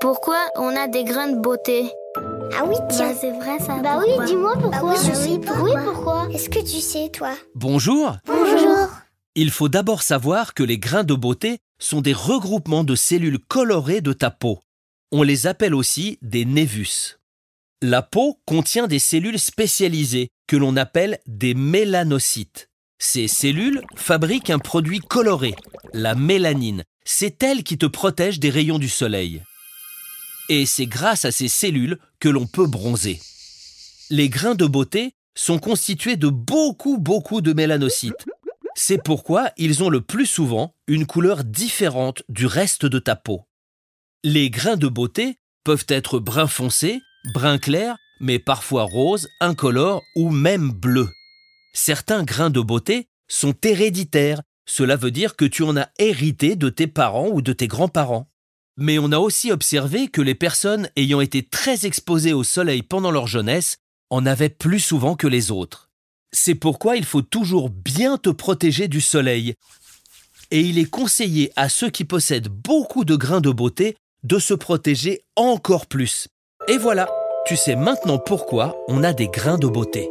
Pourquoi on a des grains de beauté ah oui, tiens. Bah, c'est vrai ça. Bah oui, dis-moi bah bah pourquoi. pourquoi. Oui, pourquoi. Est-ce que tu sais, toi Bonjour. Bonjour. Il faut d'abord savoir que les grains de beauté sont des regroupements de cellules colorées de ta peau. On les appelle aussi des névus. La peau contient des cellules spécialisées que l'on appelle des mélanocytes. Ces cellules fabriquent un produit coloré, la mélanine. C'est elle qui te protège des rayons du soleil et c'est grâce à ces cellules que l'on peut bronzer. Les grains de beauté sont constitués de beaucoup, beaucoup de mélanocytes. C'est pourquoi ils ont le plus souvent une couleur différente du reste de ta peau. Les grains de beauté peuvent être brun foncé, brun clair, mais parfois rose, incolore ou même bleu. Certains grains de beauté sont héréditaires, cela veut dire que tu en as hérité de tes parents ou de tes grands-parents mais on a aussi observé que les personnes ayant été très exposées au soleil pendant leur jeunesse en avaient plus souvent que les autres. C'est pourquoi il faut toujours bien te protéger du soleil. Et il est conseillé à ceux qui possèdent beaucoup de grains de beauté de se protéger encore plus. Et voilà, tu sais maintenant pourquoi on a des grains de beauté.